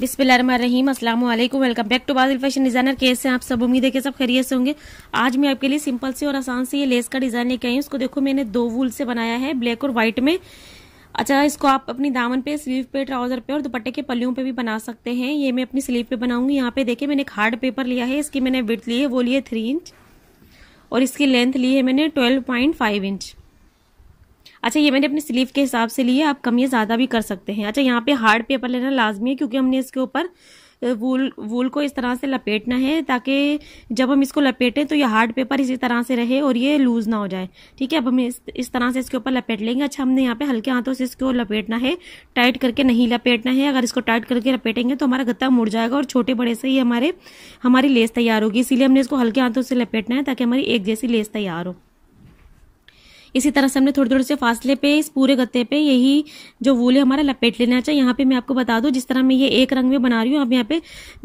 बिस्मिल्लाम अस्सलाम वालेकुम welcome back to Badal fashion designer कैसे हैं आप सब उम्मीद है कि सब खैरियत से होंगे आज मैं आपके लिए सिंपल से और आसान से ये लेस का डिज़ाइन लेके आई हूँ उसको देखो मैंने दो वूल से बनाया है ब्लैक और व्हाइट में अच्छा इसको आप अपनी दामन पे स्लीव पे ट्राउजर पे और दुपट्टे के पल्लियों पे भी बना सकते हैं ये मैं अपनी स्लीव पे बनाऊंगी यहाँ पे देखे मैंने एक हार्ड पेपर लिया है इसकी मैंने विथ ली है वो लिए थ्री इंच और इसकी लेंथ ली है मैंने ट्वेल्व इंच अच्छा ये मैंने अपने स्लीव के हिसाब से लिए आप कम या ज़्यादा भी कर सकते हैं अच्छा यहाँ पे हार्ड पेपर लेना लाजमी है क्योंकि हमने इसके ऊपर वूल वूल को इस तरह से लपेटना है ताकि जब हम इसको लपेटें तो ये हार्ड पेपर इसी तरह से रहे और ये लूज़ ना हो जाए ठीक है अब हम इस, इस तरह से इसके ऊपर लपेट लेंगे अच्छा हमने यहाँ पे हल्के हाथों से इसको लपेटना है टाइट करके नहीं लपेटना है अगर इसको टाइट करके लपेटेंगे तो हमारा गत्ता मुड़ जाएगा और छोटे बड़े से ही हमारे हमारी लेस तैयार होगी इसीलिए हमने इसको हल्के हाथों से लपेटना है ताकि हमारी एक जैसी लेस तैयार हो इसी तरह से हमने थोड़े थोड़े से फासले पे इस पूरे गत्ते पे यही जो वूल है हमारा लपेट लेना चाहिए अच्छा, यहाँ पे मैं आपको बता दूँ जिस तरह मैं ये एक रंग में बना रही हूँ आप यहाँ पे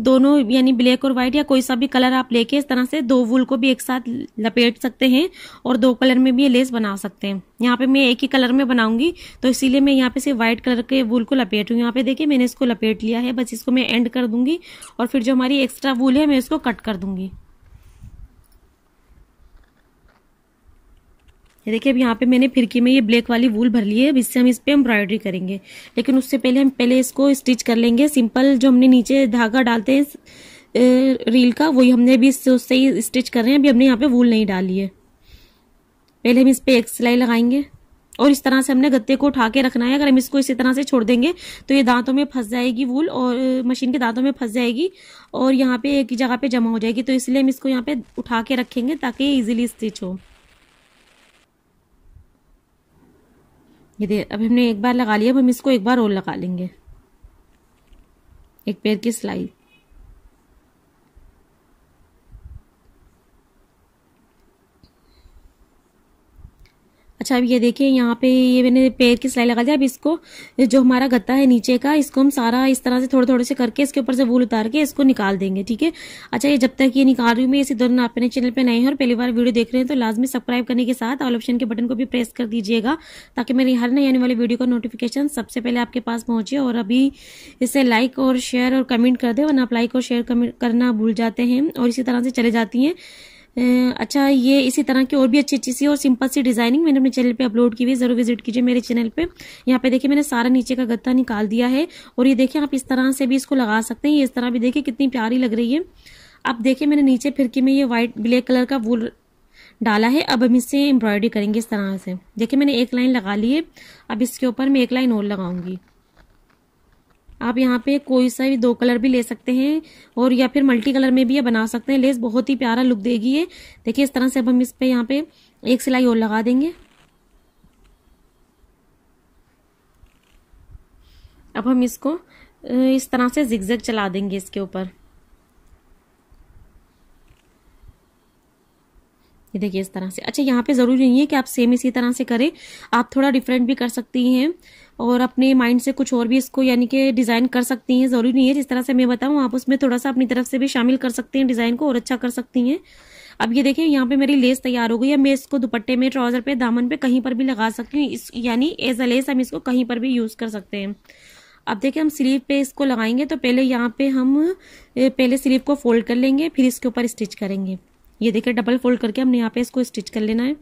दोनों यानी ब्लैक और व्हाइट या कोई सा भी कलर आप लेके इस तरह से दो वूल को भी एक साथ लपेट सकते हैं और दो कलर में भी ये लेस बना सकते हैं यहाँ पे मैं एक ही कलर में बनाऊंगी तो इसीलिए मैं यहाँ पे सिर्फ व्हाइट कलर के वूल को लपेट हूँ यहाँ पे देखिए मैंने इसको लपेट लिया है बस इसको मैं एंड कर दूंगी और फिर जो हमारी एक्स्ट्रा वूल है मैं इसको कट कर दूंगी ये देखिए अब यहाँ पे मैंने फिरकी में ये ब्लैक वाली वूल भर ली है अब इससे हम इस पर एम्ब्रॉयडरी करेंगे लेकिन उससे पहले हम पहले इसको स्टिच कर लेंगे सिंपल जो हमने नीचे धागा डालते हैं रील का वही हमने अभी इससे उससे ही स्टिच कर रहे हैं अभी हमने यहाँ पे वूल नहीं डाली है पहले हम इस पर एक सिलाई लगाएंगे और इस तरह से हमने गत्ते को उठा के रखना है अगर हम इसको इसी तरह से छोड़ देंगे तो ये दांतों में फंस जाएगी वूल और मशीन के दांतों में फंस जाएगी और यहाँ पे एक ही जगह पे जमा हो जाएगी तो इसलिए हम इसको यहाँ पे उठा के रखेंगे ताकि ये इजीली स्टिच हो ये दे अब हमने एक बार लगा लिया अब हम इसको एक बार और लगा लेंगे एक पैर की सिलाई अच्छा अब ये देखिए यहाँ पे ये मैंने पैर की सिलाई लगा दी अब इसको जो हमारा गत्ता है नीचे का इसको हम सारा इस तरह से थोड़े थोड़े से करके इसके ऊपर से वूल उतार के इसको निकाल देंगे ठीक है अच्छा ये जब तक ये निकाल रही हूँ मैं इसी दौरान आप चैनल पे नए हैं और पहली बार वीडियो देख रहे हैं तो लाजमी सब्सक्राइब करने के साथ ऑल ऑप्शन के बटन को भी प्रेस कर दीजिएगा ताकि मेरी हर नई आने वाली वीडियो का नोटिफिकेशन सबसे पहले आपके पास पहुँचे और अभी इसे लाइक और शेयर और कमेंट कर दे वरना आप लाइक और शेयर करना भूल जाते हैं और इसी तरह से चले जाती हैं अच्छा ये इसी तरह की और भी अच्छी अच्छी सी और सिंपल सी डिज़ाइनिंग मैंने अपने चैनल पे अपलोड की हुई ज़रूर विजिट कीजिए मेरे चैनल पे यहाँ पे देखिए मैंने सारा नीचे का गत्ता निकाल दिया है और ये देखिए आप इस तरह से भी इसको लगा सकते हैं ये इस तरह भी देखिए कितनी प्यारी लग रही है अब देखिए मैंने नीचे फिरकी में ये वाइट ब्लैक कलर का वूल डाला है अब हम इससे एम्ब्रॉयडरी करेंगे इस तरह से देखिए मैंने एक लाइन लगा ली है अब इसके ऊपर मैं एक लाइन और लगाऊंगी आप यहाँ पे कोई सा भी दो कलर भी ले सकते हैं और या फिर मल्टी कलर में भी ये बना सकते हैं लेस बहुत ही प्यारा लुक देगी ये देखिए इस तरह से अब हम इस पर यहाँ पे एक सिलाई और लगा देंगे अब हम इसको इस तरह से जिगजग चला देंगे इसके ऊपर ये देखिए इस तरह से अच्छा यहाँ पे ज़रूरी नहीं है कि आप सेम इसी तरह से करें आप थोड़ा डिफरेंट भी कर सकती हैं और अपने माइंड से कुछ और भी इसको यानी कि डिज़ाइन कर सकती हैं ज़रूरी नहीं है जिस तरह से मैं बताऊँ आप उसमें थोड़ा सा अपनी तरफ से भी शामिल कर सकती हैं डिज़ाइन को और अच्छा कर सकती हैं अब ये देखिए यहाँ पे मेरी लेस तैयार हो गई है मैं इसको दुपट्टे में ट्राउज़र पे दामन पे कहीं पर भी लगा सकती हूँ इस यानी एज अ लेस हम इसको कहीं पर भी यूज़ कर सकते हैं अब देखिए हम स्लीव पे इसको लगाएंगे तो पहले यहाँ पे हम पहले स्लीव को फोल्ड कर लेंगे फिर इसके ऊपर स्टिच करेंगे ये देखिए डबल फोल्ड करके हमने यहाँ पे इसको स्टिच कर लेना है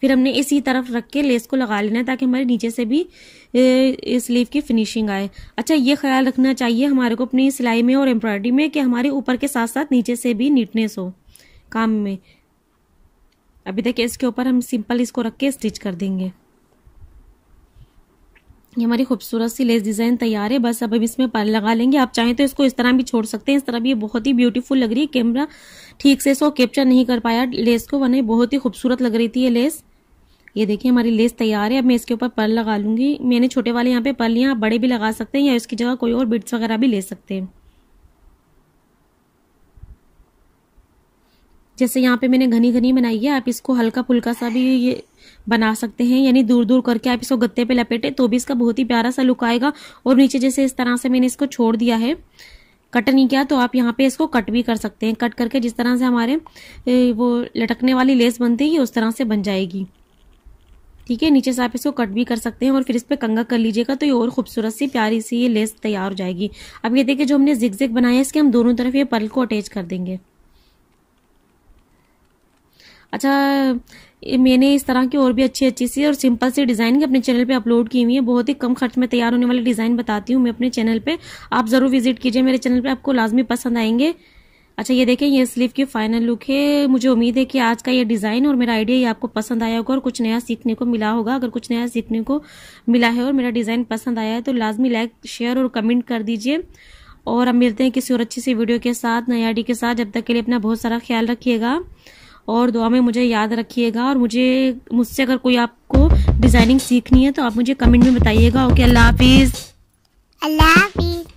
फिर हमने इसी तरफ रख के लेस को लगा लेना है ताकि हमारे नीचे से भी स्लीव की फिनिशिंग आए अच्छा ये ख्याल रखना चाहिए हमारे को अपनी सिलाई में और एम्ब्रॉयडरी में कि हमारे ऊपर के साथ साथ नीचे से भी नीटनेस हो काम में अभी देखिए इसके ऊपर हम सिंपल इसको रख के स्टिच कर देंगे ये हमारी खूबसूरत सी लेस डिज़ाइन तैयार है बस अब हम इसमें पर लगा लेंगे आप चाहें तो इसको इस तरह भी छोड़ सकते हैं इस तरह भी ये बहुत ही ब्यूटीफुल लग रही है कैमरा ठीक से इसको कैप्चर नहीं कर पाया लेस को वरना बहुत ही खूबसूरत लग रही थी ये लेस ये देखिए हमारी लेस तैयार है अब मैं इसके ऊपर पर लगा लूँगी मैंने छोटे वाले यहाँ पे पर लिए आप बड़े भी लगा सकते हैं या इसकी जगह कोई और बिट्स वगैरह भी ले सकते हैं जैसे यहाँ पे मैंने घनी घनी बनाई है आप इसको हल्का फुल्का सा भी ये बना सकते हैं यानी दूर दूर करके आप इसको गत्ते पे लपेटे तो भी इसका बहुत ही प्यारा सा लुक आएगा और नीचे जैसे इस तरह से मैंने इसको छोड़ दिया है कट नहीं किया तो आप यहाँ पे इसको कट भी कर सकते हैं कट करके जिस तरह से हमारे वो लटकने वाली लेस बनती है उस तरह से बन जाएगी ठीक है नीचे से आप इसको कट भी कर सकते हैं और फिर इस पर कंगा कर लीजिएगा तो ये और खूबसूरत सी प्यारी सी ये लेस तैयार हो जाएगी अब ये देखिए जो हमने जिग जिग बनाया है इसके हम दोनों तरफ ये पर्ल को अटैच कर देंगे अच्छा मैंने इस तरह की और भी अच्छी अच्छी सी और सिंपल सी डिज़ाइन अपने चैनल पे अपलोड की हुई है बहुत ही कम खर्च में तैयार होने वाली डिज़ाइन बताती हूँ मैं अपने चैनल पे आप ज़रूर विजिट कीजिए मेरे चैनल पे आपको लाजमी पसंद आएंगे अच्छा ये देखें ये स्लीव की फाइनल लुक है मुझे उम्मीद है कि आज का ये डिज़ाइन और मेरा आइडिया ये आपको पसंद आया होगा और कुछ नया सीखने को मिला होगा अगर कुछ नया सीखने को मिला है और मेरा डिज़ाइन पसंद आया है तो लाजमी लाइक शेयर और कमेंट कर दीजिए और हम मिलते हैं किसी और अच्छी सी वीडियो के साथ नई आइडिया के साथ जब तक के लिए अपना बहुत सारा ख्याल रखिएगा और दुआ में मुझे याद रखिएगा और मुझे मुझसे अगर कोई आपको डिज़ाइनिंग सीखनी है तो आप मुझे कमेंट में बताइएगा ओके अल्लाह हाफिज़ अल्लाह हाफिज़